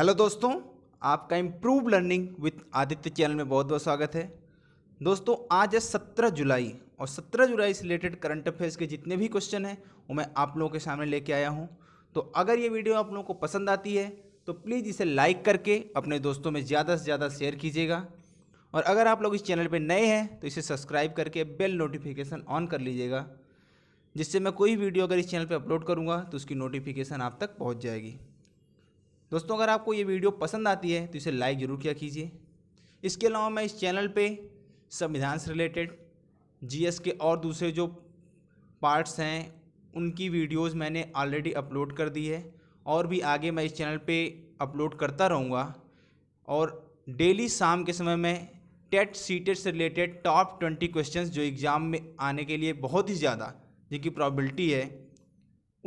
hello दोस्तों आपका improve learning with Aditya channel में बहुत बहुत स्वागत है दोस्तों आज है सत्रह जुलाई और सत्रह जुलाई से रिलेटेड करंट अफेयर्स के जितने भी क्वेश्चन हैं वो मैं आप लोगों के सामने लेके आया हूँ तो अगर ये वीडियो आप लोगों को पसंद आती है तो प्लीज़ इसे लाइक करके अपने दोस्तों में ज़्यादा से ज़्यादा शेयर कीजिएगा और अगर आप लोग इस चैनल पर नए हैं तो इसे सब्सक्राइब करके बेल नोटिफिकेशन ऑन कर लीजिएगा जिससे मैं कोई वीडियो अगर इस चैनल पर अपलोड करूँगा तो उसकी नोटिफिकेशन आप तक पहुँच जाएगी दोस्तों अगर आपको ये वीडियो पसंद आती है तो इसे लाइक ज़रूर किया कीजिए इसके अलावा मैं इस चैनल पे संविधान से रिलेटेड जीएस के और दूसरे जो पार्ट्स हैं उनकी वीडियोस मैंने ऑलरेडी अपलोड कर दी है और भी आगे मैं इस चैनल पे अपलोड करता रहूँगा और डेली शाम के समय में टेट सी से रिलेटेड टॉप ट्वेंटी क्वेश्चन जो एग्ज़ाम में आने के लिए बहुत ही ज़्यादा जिनकी प्रॉबिलिटी है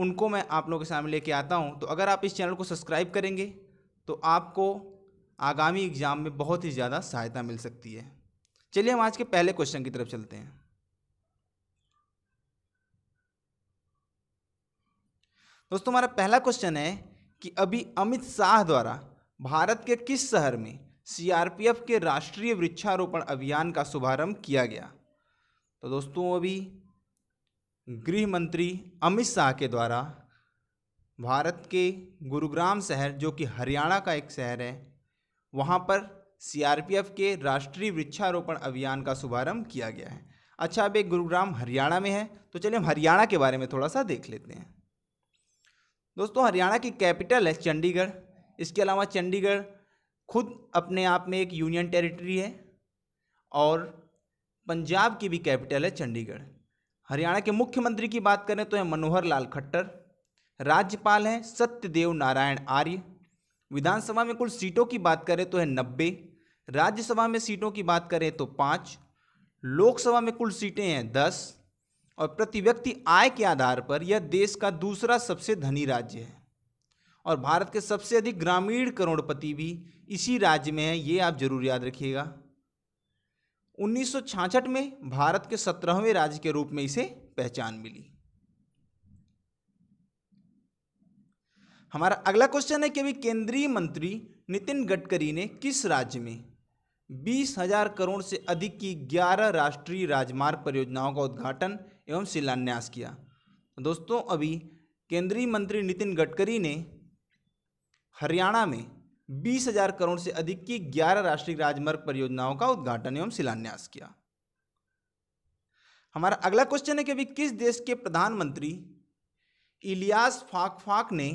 उनको मैं आप लोगों के सामने लेके आता हूँ तो अगर आप इस चैनल को सब्सक्राइब करेंगे तो आपको आगामी एग्ज़ाम में बहुत ही ज़्यादा सहायता मिल सकती है चलिए हम आज के पहले क्वेश्चन की तरफ चलते हैं दोस्तों हमारा पहला क्वेश्चन है कि अभी अमित शाह द्वारा भारत के किस शहर में सीआरपीएफ के राष्ट्रीय वृक्षारोपण अभियान का शुभारंभ किया गया तो दोस्तों अभी गृह मंत्री अमित शाह के द्वारा भारत के गुरुग्राम शहर जो कि हरियाणा का एक शहर है वहाँ पर सीआरपीएफ के राष्ट्रीय वृक्षारोपण अभियान का शुभारंभ किया गया है अच्छा अब एक गुरुग्राम हरियाणा में है तो चलिए हम हरियाणा के बारे में थोड़ा सा देख लेते हैं दोस्तों हरियाणा की कैपिटल है चंडीगढ़ इसके अलावा चंडीगढ़ खुद अपने आप में एक यूनियन टेरिटरी है और पंजाब की भी कैपिटल है चंडीगढ़ हरियाणा के मुख्यमंत्री की बात करें तो हैं मनोहर लाल खट्टर राज्यपाल हैं सत्यदेव नारायण आर्य विधानसभा में कुल सीटों की बात करें तो है नब्बे राज्यसभा में सीटों की बात करें तो पाँच लोकसभा में कुल सीटें हैं दस और प्रति व्यक्ति आय के आधार पर यह देश का दूसरा सबसे धनी राज्य है और भारत के सबसे अधिक ग्रामीण करोड़पति भी इसी राज्य में है ये आप जरूर याद रखिएगा उन्नीस में भारत के सत्रहवें राज्य के रूप में इसे पहचान मिली हमारा अगला क्वेश्चन है कि अभी केंद्रीय मंत्री नितिन गडकरी ने किस राज्य में बीस हजार करोड़ से अधिक की ग्यारह राष्ट्रीय राजमार्ग परियोजनाओं का उद्घाटन एवं शिलान्यास किया तो दोस्तों अभी केंद्रीय मंत्री नितिन गडकरी ने हरियाणा में बीस हजार करोड़ से अधिक की ग्यारह राष्ट्रीय राजमार्ग परियोजनाओं का उद्घाटन एवं शिलान्यास किया हमारा अगला क्वेश्चन है कि अभी किस देश के प्रधानमंत्री इलियास फाक फाक ने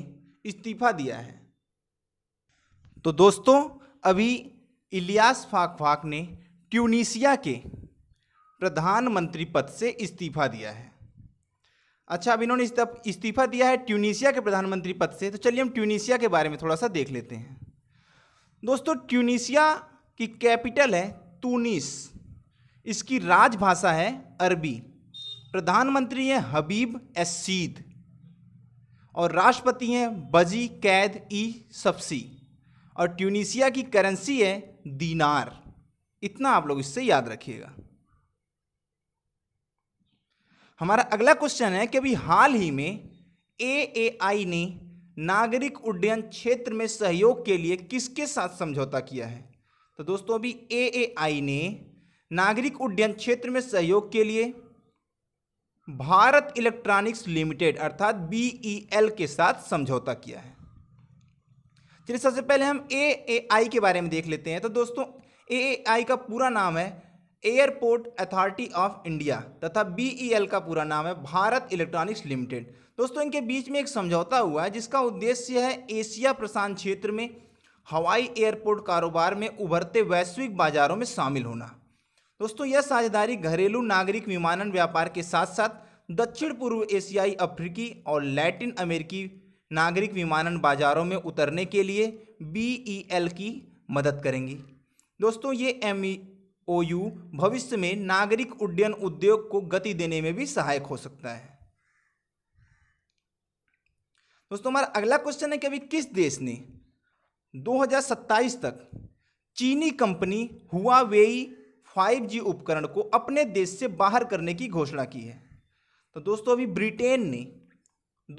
इस्तीफा दिया है तो दोस्तों अभी इलियास फाक फाक ने ट्यूनिशिया के प्रधानमंत्री पद से इस्तीफा दिया है अच्छा अब इन्होंने इस्तीफा दिया है ट्यूनिशिया के प्रधानमंत्री पद से तो चलिए हम ट्यूनिशिया के बारे में थोड़ा सा देख लेते हैं दोस्तों ट्यूनिशिया की कैपिटल है तूनिस इसकी राजभाषा है अरबी प्रधानमंत्री हैं हबीब एसीद और राष्ट्रपति हैं बजी कैद ई सफसी और ट्यूनिशिया की करेंसी है दीनार इतना आप लोग इससे याद रखिएगा हमारा अगला क्वेश्चन है कि अभी हाल ही में ए आई ने नागरिक उड्डयन क्षेत्र में सहयोग के लिए किसके साथ समझौता किया है तो दोस्तों अभी एएआई ने नागरिक उड्डयन क्षेत्र में सहयोग के लिए भारत इलेक्ट्रॉनिक्स लिमिटेड अर्थात बीईएल e के साथ समझौता किया है चलिए सबसे पहले हम ए ए आई के बारे में देख लेते हैं तो दोस्तों ए ए आई का पूरा नाम है एयरपोर्ट अथॉरिटी ऑफ इंडिया तथा बी e का पूरा नाम है भारत इलेक्ट्रॉनिक्स लिमिटेड दोस्तों इनके बीच में एक समझौता हुआ है जिसका उद्देश्य है एशिया प्रशांत क्षेत्र में हवाई एयरपोर्ट कारोबार में उभरते वैश्विक बाजारों में शामिल होना दोस्तों यह साझेदारी घरेलू नागरिक विमानन व्यापार के साथ साथ दक्षिण पूर्व एशियाई अफ्रीकी और लैटिन अमेरिकी नागरिक विमानन बाजारों में उतरने के लिए बी e की मदद करेंगी दोस्तों ये एम ओयू भविष्य में नागरिक उड्डयन उद्योग को गति देने में भी सहायक हो सकता है दोस्तों हमारा अगला क्वेश्चन है कि अभी किस देश ने 2027 तक चीनी कंपनी हुआ फाइव जी उपकरण को अपने देश से बाहर करने की घोषणा की है तो दोस्तों अभी ब्रिटेन ने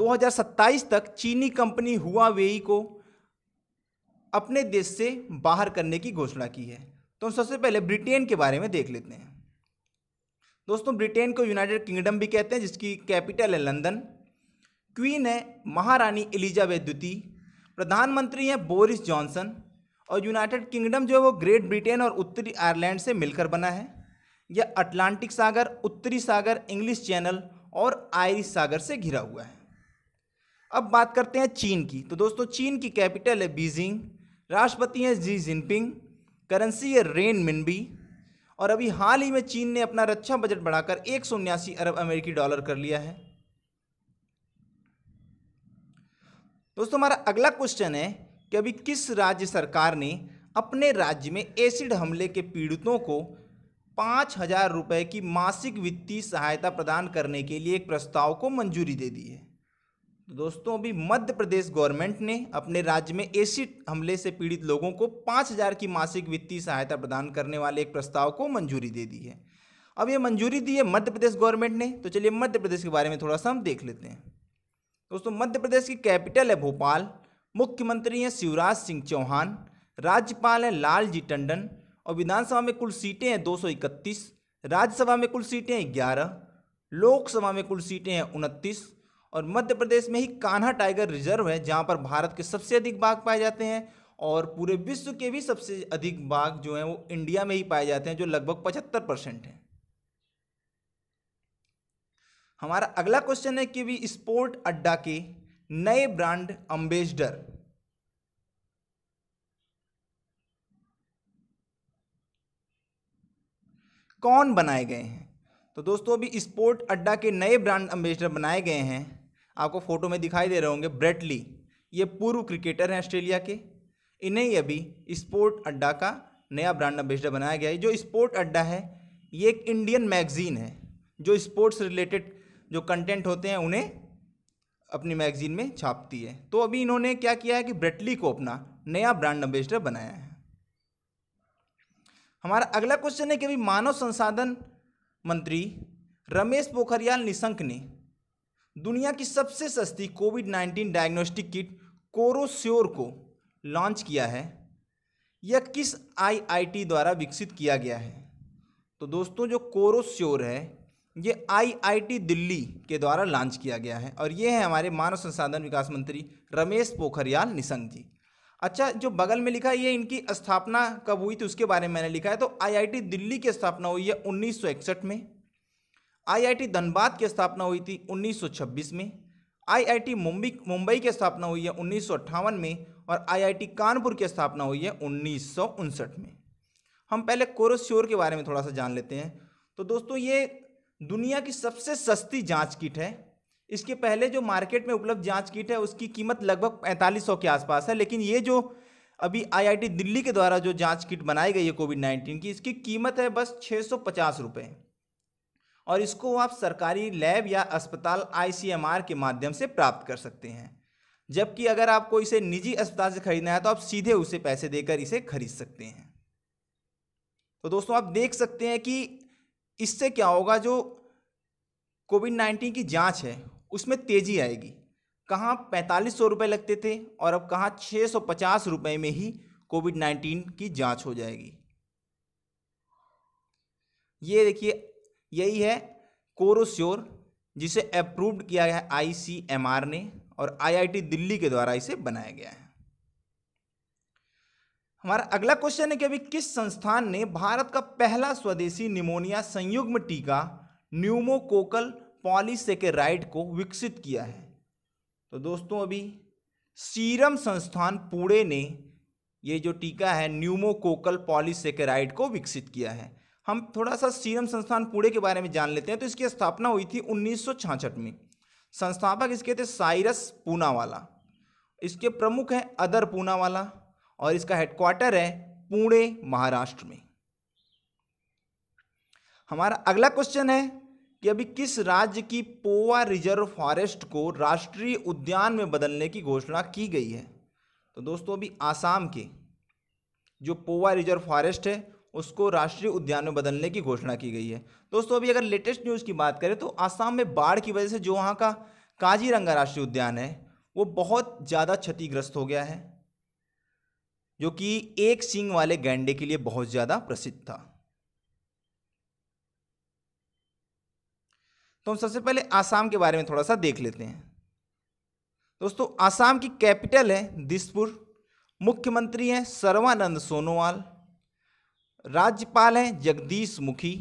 2027 तक चीनी कंपनी हुआ वेई को अपने देश से बाहर करने की घोषणा की है तो हम सबसे पहले ब्रिटेन के बारे में देख लेते हैं दोस्तों ब्रिटेन को यूनाइटेड किंगडम भी कहते हैं जिसकी कैपिटल है लंदन क्वीन है महारानी एलिजाबेथ द्वितीय प्रधानमंत्री हैं बोरिस जॉनसन और यूनाइटेड किंगडम जो है वो ग्रेट ब्रिटेन और उत्तरी आयरलैंड से मिलकर बना है यह अटलांटिक सागर उत्तरी सागर इंग्लिश चैनल और आयरिश सागर से घिरा हुआ है अब बात करते हैं चीन की तो दोस्तों चीन की कैपिटल है बीजिंग राष्ट्रपति हैं जी जिनपिंग करेंसी है रेन मिनबी और अभी हाल ही में चीन ने अपना रक्षा बजट बढ़ाकर एक अरब अमेरिकी डॉलर कर लिया है दोस्तों हमारा अगला क्वेश्चन है कि अभी किस राज्य सरकार ने अपने राज्य में एसिड हमले के पीड़ितों को पाँच हजार रुपये की मासिक वित्तीय सहायता प्रदान करने के लिए एक प्रस्ताव को मंजूरी दे दी है तो दोस्तों अभी मध्य प्रदेश गवर्नमेंट ने अपने राज्य में एसिड हमले से पीड़ित लोगों को पाँच हज़ार की मासिक वित्तीय सहायता प्रदान करने वाले एक प्रस्ताव को मंजूरी दे दी है अब ये मंजूरी दी है मध्य प्रदेश गवर्नमेंट ने तो चलिए मध्य प्रदेश के बारे में थोड़ा सा हम देख लेते हैं दोस्तों मध्य प्रदेश की कैपिटल है भोपाल मुख्यमंत्री हैं शिवराज सिंह चौहान राज्यपाल हैं जी टंडन और विधानसभा में कुल सीटें हैं दो राज्यसभा में कुल सीटें हैं ग्यारह लोकसभा में कुल सीटें हैं उनतीस और मध्य प्रदेश में ही कान्हा टाइगर रिजर्व है जहाँ पर भारत के सबसे अधिक बाघ पाए जाते हैं और पूरे विश्व के भी सबसे अधिक बाघ जो हैं वो इंडिया में ही पाए जाते हैं जो लगभग पचहत्तर परसेंट हैं हमारा अगला क्वेश्चन है कि भी स्पोर्ट अड्डा के नए ब्रांड अम्बेसडर कौन बनाए गए हैं तो दोस्तों अभी स्पोर्ट अड्डा के नए ब्रांड अम्बेसडर बनाए गए हैं आपको फ़ोटो में दिखाई दे रहे होंगे ब्रेटली ये पूर्व क्रिकेटर हैं ऑस्ट्रेलिया के इन्हें ही अभी स्पोर्ट अड्डा का नया ब्रांड एम्बेसडर बनाया गया है जो स्पोर्ट अड्डा है ये एक इंडियन मैगज़ीन है जो स्पोर्ट्स रिलेटेड जो कंटेंट होते हैं उन्हें अपनी मैगज़ीन में छापती है तो अभी इन्होंने क्या किया है कि ब्रेटली को अपना नया ब्रांड एम्बेसडर बनाया है हमारा अगला क्वेश्चन है कि अभी मानव संसाधन मंत्री रमेश पोखरियाल निशंक ने दुनिया की सबसे सस्ती COVID nineteen diagnostic kit Corosure को लॉन्च किया है यह किस आईआईटी द्वारा विकसित किया गया है तो दोस्तों जो कोरोस्योर है ये आईआईटी दिल्ली के द्वारा लॉन्च किया गया है और ये है हमारे मानव संसाधन विकास मंत्री रमेश पोखरियाल निशंक जी अच्छा जो बगल में लिखा है ये इनकी स्थापना कब हुई थी उसके बारे में मैंने लिखा है तो आईआईटी दिल्ली की स्थापना हुई है उन्नीस में आईआईटी धनबाद की स्थापना हुई थी 1926 में आईआईटी मुंबई मुंबई की स्थापना हुई है उन्नीस में और आईआईटी कानपुर की स्थापना हुई है उन्नीस में हम पहले कोरोस्योर के बारे में थोड़ा सा जान लेते हैं तो दोस्तों ये दुनिया की सबसे सस्ती जांच किट है इसके पहले जो मार्केट में उपलब्ध जांच किट है उसकी कीमत लगभग पैंतालीस सौ के आसपास है लेकिन ये जो अभी आईआईटी दिल्ली के द्वारा जो जांच किट बनाई गई है कोविड नाइन्टीन की इसकी कीमत है बस छः सौ पचास रुपये और इसको आप सरकारी लैब या अस्पताल आई के माध्यम से प्राप्त कर सकते हैं जबकि अगर आपको इसे निजी अस्पताल से खरीदना है तो आप सीधे उसे पैसे देकर इसे खरीद सकते हैं तो दोस्तों आप देख सकते हैं कि इससे क्या होगा जो कोविड नाइन्टीन की जांच है उसमें तेज़ी आएगी कहाँ पैंतालीस सौ रुपये लगते थे और अब कहाँ छः सौ पचास रुपये में ही कोविड नाइन्टीन की जांच हो जाएगी ये देखिए यही है कोरोस्योर जिसे अप्रूव्ड किया गया है आईसीएमआर ने और आईआईटी दिल्ली के द्वारा इसे बनाया गया है हमारा अगला क्वेश्चन है कि अभी किस संस्थान ने भारत का पहला स्वदेशी निमोनिया संयुग्म टीका न्यूमोकोकल पॉलीसेकेराइड को विकसित किया है तो दोस्तों अभी सीरम संस्थान पुणे ने ये जो टीका है न्यूमोकोकल पॉलीसेकेराइड को विकसित किया है हम थोड़ा सा सीरम संस्थान पुणे के बारे में जान लेते हैं तो इसकी स्थापना हुई थी उन्नीस में संस्थापक इसके थे साइरस पूनावाला इसके प्रमुख हैं अदर पूनावाला और इसका हेडक्वार्टर है पुणे महाराष्ट्र में हमारा अगला क्वेश्चन है कि अभी किस राज्य की पोवा रिजर्व फॉरेस्ट को राष्ट्रीय उद्यान में बदलने की घोषणा की गई है तो दोस्तों अभी आसाम के जो पोवा रिजर्व फॉरेस्ट है उसको राष्ट्रीय उद्यान में बदलने की घोषणा की गई है दोस्तों अभी अगर लेटेस्ट न्यूज़ की बात करें तो आसाम में बाढ़ की वजह से जो वहाँ का काजीरंगा राष्ट्रीय उद्यान है वो बहुत ज़्यादा क्षतिग्रस्त हो गया है जो कि एक सिंह वाले गैंडे के लिए बहुत ज़्यादा प्रसिद्ध था तो हम सबसे पहले आसाम के बारे में थोड़ा सा देख लेते हैं दोस्तों आसाम की कैपिटल है दिसपुर मुख्यमंत्री हैं सर्वानंद सोनोवाल राज्यपाल हैं जगदीश मुखी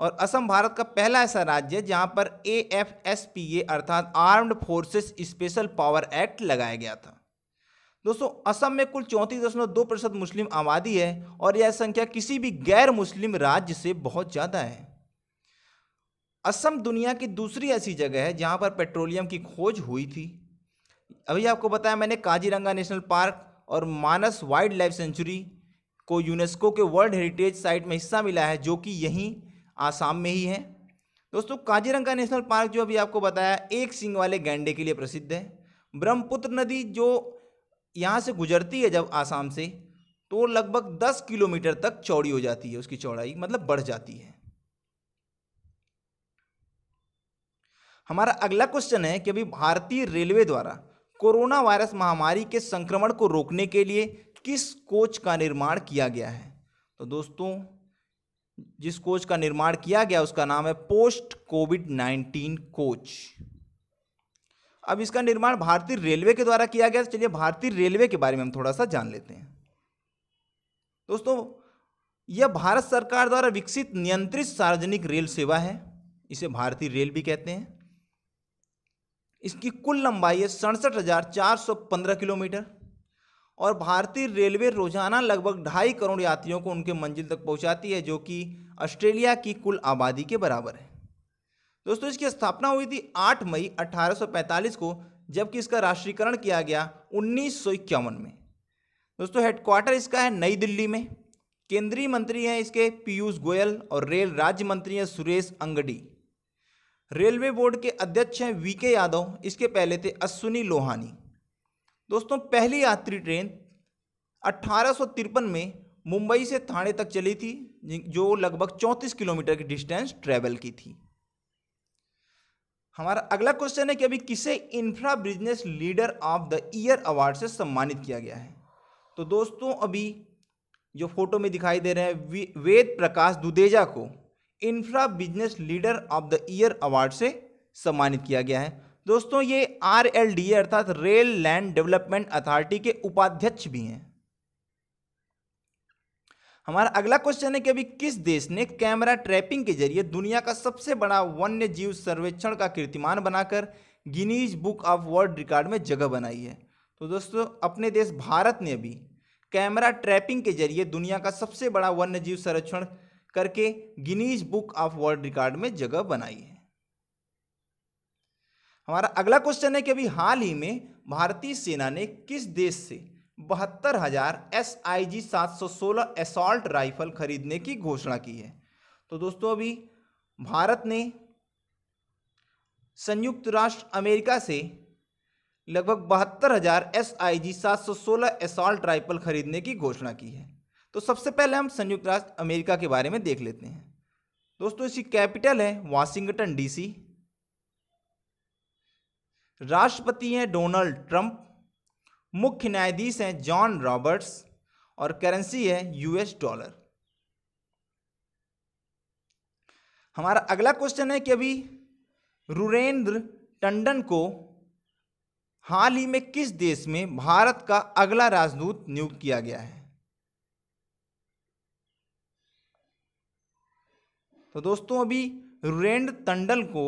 और असम भारत का पहला ऐसा राज्य है जहाँ पर A F S P A अर्थात armed forces special power act लगाया गया था दोस्तों असम में कुल चौंतीस दशमलव दो प्रतिशत मुस्लिम आबादी है और यह संख्या किसी भी गैर मुस्लिम राज्य से बहुत ज़्यादा है असम दुनिया की दूसरी ऐसी जगह है जहाँ पर पेट्रोलियम की खोज हुई थी अभी आपको बताया मैंने काजीरंगा नेशनल पार्क और मानस वाइल्ड लाइफ सेंचुरी को यूनेस्को के वर्ल्ड हेरिटेज साइट में हिस्सा मिला है जो कि यहीं आसाम में ही है दोस्तों काजीरंगा नेशनल पार्क जो अभी आपको बताया एक सिंग वाले गैंडे के लिए प्रसिद्ध है ब्रह्मपुत्र नदी जो यहाँ से गुजरती है जब आसाम से तो लगभग दस किलोमीटर तक चौड़ी हो जाती है उसकी चौड़ाई मतलब बढ़ जाती है हमारा अगला क्वेश्चन है कि अभी भारतीय रेलवे द्वारा कोरोना वायरस महामारी के संक्रमण को रोकने के लिए किस कोच का निर्माण किया गया है तो दोस्तों जिस कोच का निर्माण किया गया उसका नाम है पोस्ट कोविड नाइनटीन कोच अब इसका निर्माण भारतीय रेलवे के द्वारा किया गया चलिए भारतीय रेलवे के बारे में हम थोड़ा सा जान लेते हैं दोस्तों यह भारत सरकार द्वारा विकसित नियंत्रित सार्वजनिक रेल सेवा है इसे भारतीय रेल भी कहते हैं इसकी कुल लंबाई है सड़सठ किलोमीटर और भारतीय रेलवे रोजाना लगभग ढाई करोड़ यात्रियों को उनके मंजिल तक पहुंचाती है जो कि ऑस्ट्रेलिया की कुल आबादी के बराबर है दोस्तों इसकी स्थापना हुई थी 8 मई 1845 को जबकि इसका राष्ट्रीयकरण किया गया उन्नीस में दोस्तों हेडक्वार्टर इसका है नई दिल्ली में केंद्रीय मंत्री हैं इसके पीयूष गोयल और रेल राज्य मंत्री हैं सुरेश अंगडी रेलवे बोर्ड के अध्यक्ष हैं वी के यादव इसके पहले थे अश्विनी लोहानी दोस्तों पहली यात्री ट्रेन अट्ठारह में मुंबई से थाने तक चली थी जो लगभग 34 किलोमीटर की डिस्टेंस ट्रेवल की थी हमारा अगला क्वेश्चन है कि अभी किसे infra business leader of the year award से सम्मानित किया गया है तो दोस्तों अभी जो फोटो में दिखाई दे रहे हैं वेद प्रकाश दुदेजा को infra business leader of the year award से सम्मानित किया गया है दोस्तों ये आर एल डी ए अर्थात रेल लैंड डेवलपमेंट अथॉरिटी के उपाध्यक्ष भी हैं हमारा अगला क्वेश्चन है कि अभी किस देश ने कैमरा ट्रैपिंग के जरिए दुनिया का सबसे बड़ा वन्य जीव सर्वेक्षण का कीर्तिमान बनाकर Guinness book of world record में जगह बनाई है तो दोस्तों अपने देश भारत ने अभी कैमरा ट्रैपिंग के जरिए दुनिया का सबसे बड़ा वन्य जीव संरक्षण करके Guinness book of world record में जगह बनाई है हमारा अगला क्वेश्चन है कि अभी हाल ही में भारतीय सेना ने किस देश से बहत्तर हज़ार एस आई जी सात सौ सोलह असॉल्ट राइफल खरीदने की घोषणा की है तो दोस्तों अभी भारत ने संयुक्त राष्ट्र अमेरिका से लगभग बहत्तर हज़ार एस आई जी सात सौ सोलह असॉल्ट राइफल खरीदने की घोषणा की है तो सबसे पहले हम संयुक्त राष्ट्र अमेरिका के बारे में देख लेते हैं दोस्तों इसकी कैपिटल है वाशिंगटन डीसी राष्ट्रपति हैं डोनाल्ड ट्रंप मुख्य न्यायाधीश हैं जॉन रॉबर्ट्स और करेंसी है यूएस डॉलर हमारा अगला क्वेश्चन है कि अभी रुरेंद्र टंडन को हाल ही में किस देश में भारत का अगला राजदूत नियुक्त किया गया है तो दोस्तों अभी रुरेंद्र टंडन को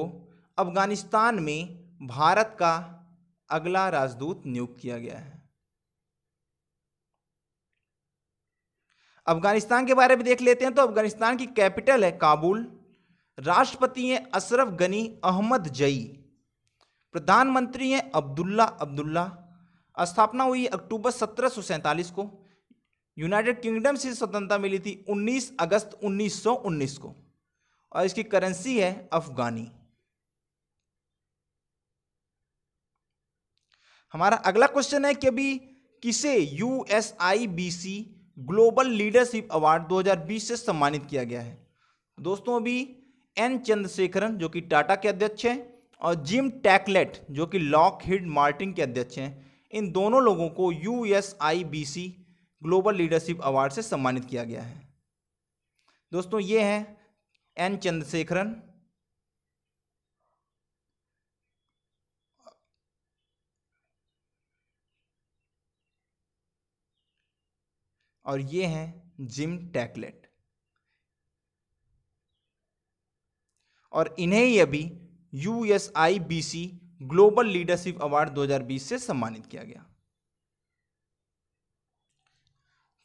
अफगानिस्तान में भारत का अगला राजदूत नियुक्त किया गया है अफगानिस्तान के बारे में देख लेते हैं तो अफगानिस्तान की कैपिटल है काबुल राष्ट्रपति हैं अशरफ गनी अहमद जई प्रधानमंत्री हैं अब्दुल्ला अब्दुल्ला स्थापना हुई अक्टूबर सत्रह को यूनाइटेड किंगडम से स्वतंत्रता मिली थी 19 अगस्त 1919 को और इसकी करेंसी है अफगानी हमारा अगला क्वेश्चन है कि अभी किसे U S I B C global leadership award 2020 से सम्मानित किया गया है दोस्तों अभी एन चंद्रशेखरन जो कि टाटा के अध्यक्ष हैं और जिम टैकलेट जो कि लॉक हिड मार्टिन के अध्यक्ष हैं इन दोनों लोगों को U S I B C global leadership award से सम्मानित किया गया है दोस्तों ये हैं एन चंद्रशेखरन और ये हैं जिम टैकलेट और इन्हें ही अभी U B C global leadership award 2020 से सम्मानित किया गया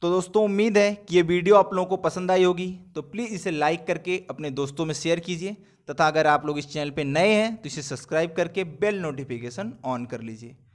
तो दोस्तों उम्मीद है कि ये वीडियो आप लोगों को पसंद आई होगी तो प्लीज़ इसे लाइक करके अपने दोस्तों में शेयर कीजिए तथा अगर आप लोग इस चैनल पर नए हैं तो इसे सब्सक्राइब करके बेल नोटिफिकेशन ऑन कर लीजिए